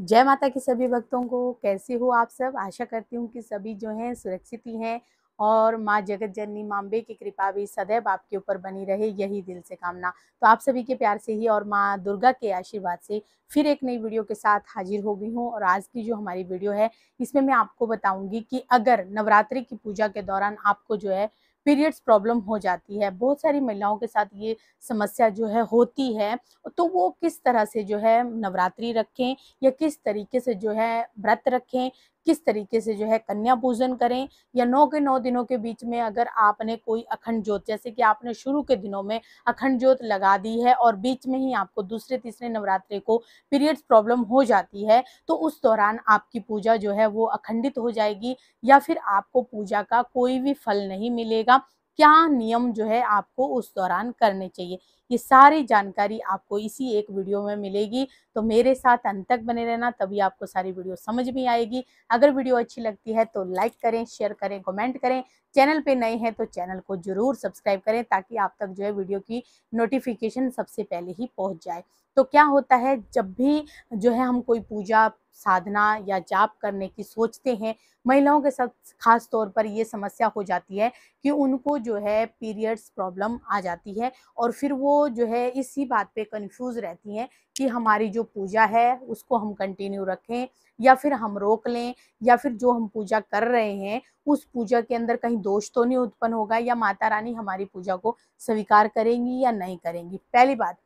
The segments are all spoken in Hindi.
जय माता की सभी भक्तों को कैसे हो आप सब आशा करती हूँ कि सभी जो हैं सुरक्षित ही हैं और माँ जगत जननी माम्बे की कृपा भी सदैव आपके ऊपर बनी रहे यही दिल से कामना तो आप सभी के प्यार से ही और माँ दुर्गा के आशीर्वाद से फिर एक नई वीडियो के साथ हाजिर हो गई हूँ और आज की जो हमारी वीडियो है इसमें मैं आपको बताऊंगी कि अगर नवरात्रि की पूजा के दौरान आपको जो है पीरियड्स प्रॉब्लम हो जाती है बहुत सारी महिलाओं के साथ ये समस्या जो है होती है तो वो किस तरह से जो है नवरात्रि रखें या किस तरीके से जो है व्रत रखें किस तरीके से जो है कन्या पूजन करें या नौ के नौ दिनों के बीच में अगर आपने कोई अखंड ज्योत जैसे कि आपने शुरू के दिनों में अखंड ज्योत लगा दी है और बीच में ही आपको दूसरे तीसरे नवरात्रे को पीरियड्स प्रॉब्लम हो जाती है तो उस दौरान आपकी पूजा जो है वो अखंडित हो जाएगी या फिर आपको पूजा का कोई भी फल नहीं मिलेगा क्या नियम जो है आपको उस दौरान करने चाहिए ये सारी जानकारी आपको इसी एक वीडियो में मिलेगी तो मेरे साथ अंत तक बने रहना तभी आपको सारी वीडियो समझ में आएगी अगर वीडियो अच्छी लगती है तो लाइक करें शेयर करें कमेंट करें चैनल पे नए हैं तो चैनल को जरूर सब्सक्राइब करें ताकि आप तक जो है वीडियो की नोटिफिकेशन सबसे पहले ही पहुँच जाए तो क्या होता है जब भी जो है हम कोई पूजा साधना या जाप करने की सोचते हैं महिलाओं के साथ खास तौर पर ये समस्या हो जाती है कि उनको जो है पीरियड्स प्रॉब्लम आ जाती है और फिर वो जो है इसी बात पे कंफ्यूज रहती हैं कि हमारी जो पूजा है उसको हम कंटिन्यू रखें या फिर हम रोक लें या फिर जो हम पूजा कर रहे हैं उस पूजा के अंदर कहीं दोष तो नहीं उत्पन्न होगा या माता रानी हमारी पूजा को स्वीकार करेंगी या नहीं करेंगी पहली बात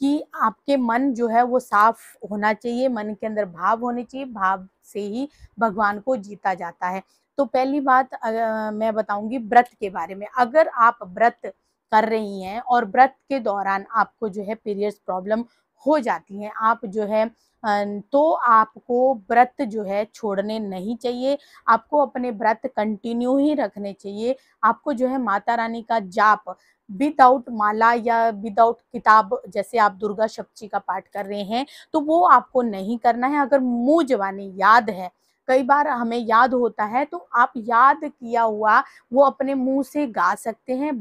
कि आपके मन जो है वो साफ होना चाहिए मन के अंदर भाव होने चाहिए भाव से ही भगवान को जीता जाता है तो पहली बात आ, मैं बताऊंगी व्रत के बारे में अगर आप व्रत कर रही हैं और व्रत के दौरान आपको जो है पीरियड्स प्रॉब्लम हो जाती हैं आप जो है तो आपको व्रत जो है छोड़ने नहीं चाहिए आपको अपने व्रत कंटिन्यू ही रखने चाहिए आपको जो है माता रानी का जाप विदाउट माला या विदाउट किताब जैसे आप दुर्गा सप्ची का पाठ कर रहे हैं तो वो आपको नहीं करना है अगर मुंह जवानी याद है कई बार हमें याद होता है तो आप याद किया हुआ वो अपने मुंह से गा सकते हैं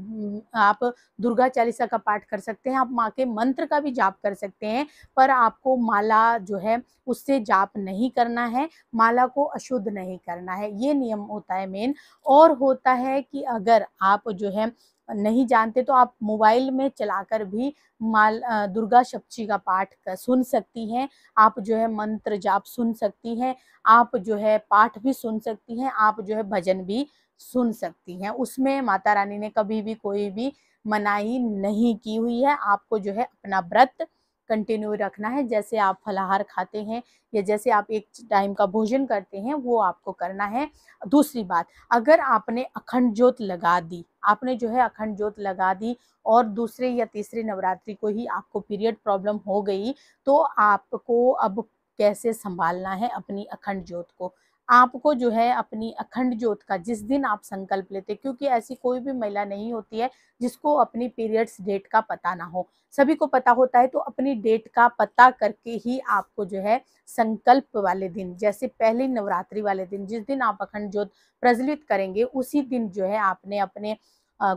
आप दुर्गा चालीसा का पाठ कर सकते हैं आप माँ के मंत्र का भी जाप कर सकते हैं पर आपको माला जो है उससे जाप नहीं करना है माला को अशुद्ध नहीं करना है ये नियम होता है मेन और होता है कि अगर आप जो है नहीं जानते तो आप मोबाइल में चलाकर भी माल दुर्गा सप्ची का पाठ कर सुन सकती हैं आप जो है मंत्र जाप सुन सकती हैं आप जो है पाठ भी सुन सकती हैं आप जो है भजन भी सुन सकती हैं उसमें माता रानी ने कभी भी कोई भी मनाही नहीं की हुई है आपको जो है अपना व्रत कंटिन्यू रखना है जैसे आप फलाहार खाते हैं या जैसे आप एक टाइम का भोजन करते हैं वो आपको करना है दूसरी बात अगर आपने अखंड ज्योत लगा दी आपने जो है अखंड ज्योत लगा दी और दूसरे या तीसरे नवरात्रि को ही आपको पीरियड प्रॉब्लम हो गई तो आपको अब कैसे संभालना है अपनी अखंड ज्योत को आपको जो है अपनी अखंड ज्योत का जिस दिन आप संकल्प लेते क्योंकि ऐसी कोई भी महिला नहीं होती है जिसको अपनी पीरियड्स डेट का पता ना हो सभी को पता होता है तो अपनी डेट का पता करके ही आपको जो है संकल्प वाले दिन जैसे पहले नवरात्रि वाले दिन जिस दिन आप अखंड ज्योत प्रज्वलित करेंगे उसी दिन जो है आपने अपने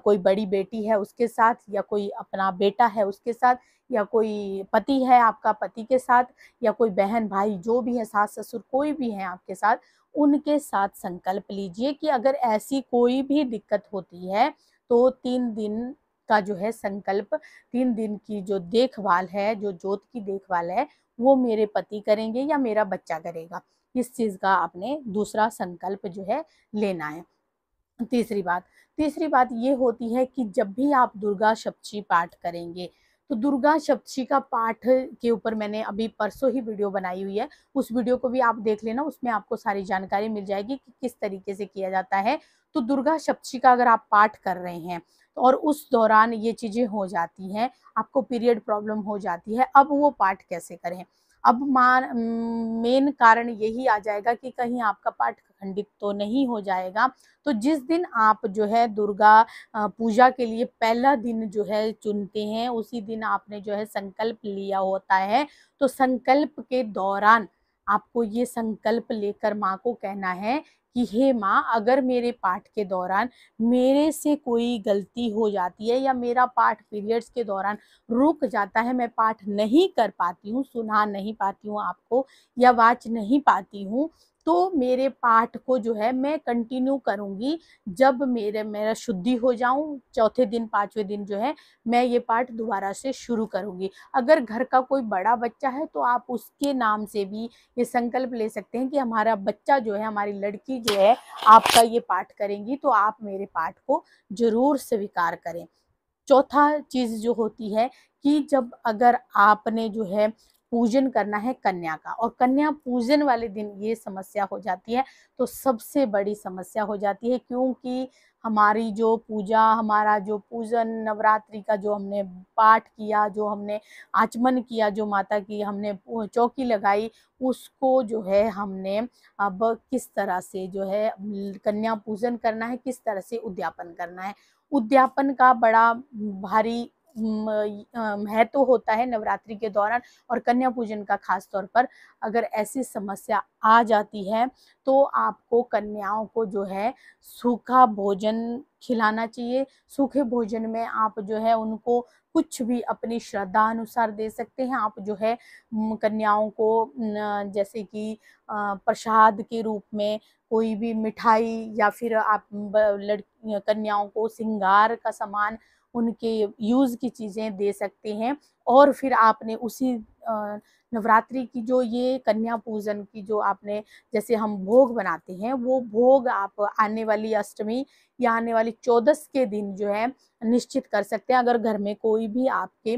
कोई बड़ी बेटी है उसके साथ या कोई अपना बेटा है उसके साथ या कोई पति है आपका पति के साथ या कोई बहन भाई जो भी है सास ससुर कोई भी है आपके साथ उनके साथ संकल्प लीजिए कि अगर ऐसी कोई भी दिक्कत होती है तो तीन दिन का जो है संकल्प तीन दिन की जो देखभाल है जो जोत की देखभाल है वो मेरे पति करेंगे या मेरा बच्चा करेगा इस चीज़ का आपने दूसरा संकल्प जो है लेना है तीसरी बात तीसरी बात ये होती है कि जब भी आप दुर्गा सप्तशी पाठ करेंगे तो दुर्गा सप्तशी का पाठ के ऊपर मैंने अभी परसों ही वीडियो बनाई हुई है उस वीडियो को भी आप देख लेना उसमें आपको सारी जानकारी मिल जाएगी कि किस तरीके से किया जाता है तो दुर्गा सप्तशी का अगर आप पाठ कर रहे हैं तो और उस दौरान ये चीज़ें हो जाती हैं आपको पीरियड प्रॉब्लम हो जाती है अब वो पाठ कैसे करें अब मान मेन कारण यही आ जाएगा कि कहीं आपका पाठ खंडित तो नहीं हो जाएगा तो जिस दिन आप जो है दुर्गा पूजा के लिए पहला दिन जो है चुनते हैं उसी दिन आपने जो है संकल्प लिया होता है तो संकल्प के दौरान आपको ये संकल्प लेकर माँ को कहना है कि हे माँ अगर मेरे पाठ के दौरान मेरे से कोई गलती हो जाती है या मेरा पाठ पीरियड्स के दौरान रुक जाता है मैं पाठ नहीं कर पाती हूँ सुना नहीं पाती हूँ आपको या वाच नहीं पाती हूँ तो मेरे पाठ को जो है मैं कंटिन्यू करूँगी जब मेरे मेरा शुद्धि हो जाऊँ चौथे दिन पाँचवें दिन जो है मैं ये पाठ दोबारा से शुरू करूँगी अगर घर का कोई बड़ा बच्चा है तो आप उसके नाम से भी ये संकल्प ले सकते हैं कि हमारा बच्चा जो है हमारी लड़की जो है आपका ये पाठ करेंगी तो आप मेरे पाठ को ज़रूर स्वीकार करें चौथा चीज़ जो होती है कि जब अगर आपने जो है पूजन करना है कन्या का और कन्या पूजन वाले दिन ये समस्या हो जाती है तो सबसे बड़ी समस्या हो जाती है क्योंकि हमारी जो पूजा हमारा जो पूजन नवरात्रि का जो हमने पाठ किया जो हमने आचमन किया जो माता की हमने चौकी लगाई उसको जो है हमने अब किस तरह से जो है कन्या पूजन करना है किस तरह से उद्यापन करना है उद्यापन का बड़ा भारी महत्व तो होता है नवरात्रि के दौरान और कन्या पूजन का खास तौर पर अगर ऐसी समस्या आ जाती है तो आपको कन्याओं को जो है सूखा भोजन खिलाना चाहिए सूखे भोजन में आप जो है उनको कुछ भी अपनी श्रद्धा अनुसार दे सकते हैं आप जो है कन्याओं को जैसे कि प्रसाद के रूप में कोई भी मिठाई या फिर आप लड़ कन्याओं को सिंगार का सामान उनके यूज़ की चीज़ें दे सकते हैं और फिर आपने उसी नवरात्रि की जो ये कन्या पूजन की जो आपने जैसे हम भोग बनाते हैं वो भोग आप आने वाली अष्टमी या आने वाली चौदस के दिन जो है निश्चित कर सकते हैं अगर घर में कोई भी आपके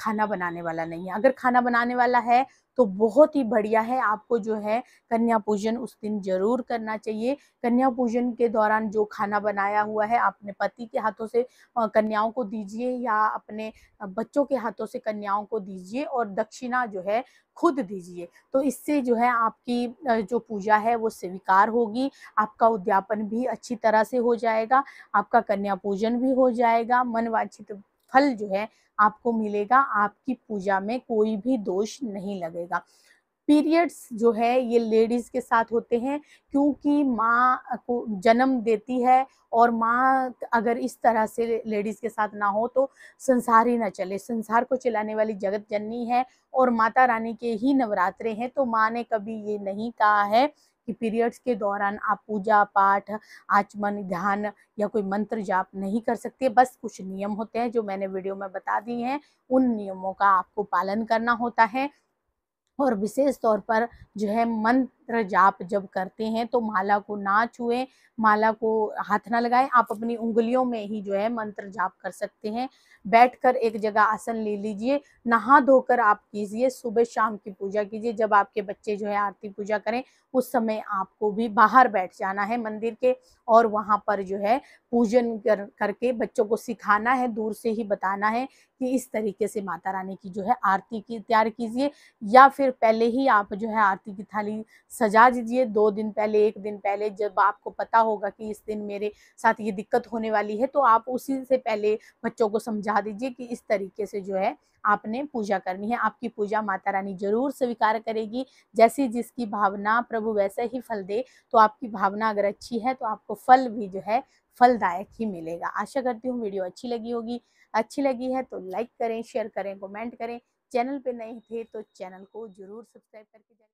खाना बनाने वाला नहीं है अगर खाना बनाने वाला है तो बहुत ही बढ़िया है आपको जो है कन्या पूजन उस दिन जरूर करना चाहिए कन्या पूजन के दौरान जो खाना बनाया हुआ है अपने पति के हाथों से कन्याओं को दीजिए या अपने बच्चों के हाथों से कन्याओं को दीजिए और और दक्षिणा जो है खुद दीजिए तो इससे जो है आपकी जो पूजा है वो स्वीकार होगी आपका उद्यापन भी अच्छी तरह से हो जाएगा आपका कन्या पूजन भी हो जाएगा वांछित फल जो है आपको मिलेगा आपकी पूजा में कोई भी दोष नहीं लगेगा पीरियड्स जो है ये लेडीज़ के साथ होते हैं क्योंकि माँ को जन्म देती है और माँ अगर इस तरह से लेडीज़ के साथ ना हो तो संसार ही ना चले संसार को चलाने वाली जगत जननी है और माता रानी के ही नवरात्रे हैं तो माँ ने कभी ये नहीं कहा है कि पीरियड्स के दौरान आप पूजा पाठ आचमन ध्यान या कोई मंत्र जाप नहीं कर सकते बस कुछ नियम होते हैं जो मैंने वीडियो में बता दिए हैं उन नियमों का आपको पालन करना होता है और विशेष तौर पर जो है मन मंत्र जाप जब करते हैं तो माला को ना छुए माला को हाथ ना लगाएं आप अपनी उंगलियों में ही जो है मंत्र जाप कर सकते हैं बैठकर एक जगह आसन ले लीजिए नहा धोकर आप कीजिए सुबह शाम की पूजा कीजिए जब आपके बच्चे जो है आरती पूजा करें उस समय आपको भी बाहर बैठ जाना है मंदिर के और वहां पर जो है पूजन कर करके बच्चों को सिखाना है दूर से ही बताना है कि इस तरीके से माता रानी की जो है आरती की तैयार कीजिए या फिर पहले ही आप जो है आरती की थाली सजा दीजिए दो दिन पहले एक दिन पहले जब आपको पता होगा कि इस दिन मेरे साथ ये दिक्कत होने वाली है तो आप उसी से पहले बच्चों को समझा दीजिए कि इस तरीके से जो है आपने पूजा करनी है आपकी पूजा माता रानी जरूर स्वीकार करेगी जैसी जिसकी भावना प्रभु वैसे ही फल दे तो आपकी भावना अगर अच्छी है तो आपको फल भी जो है फलदायक ही मिलेगा आशा करती हूँ वीडियो अच्छी लगी होगी अच्छी लगी है तो लाइक करें शेयर करें कमेंट करें चैनल पे नए थे तो चैनल को जरूर सब्सक्राइब करके जाए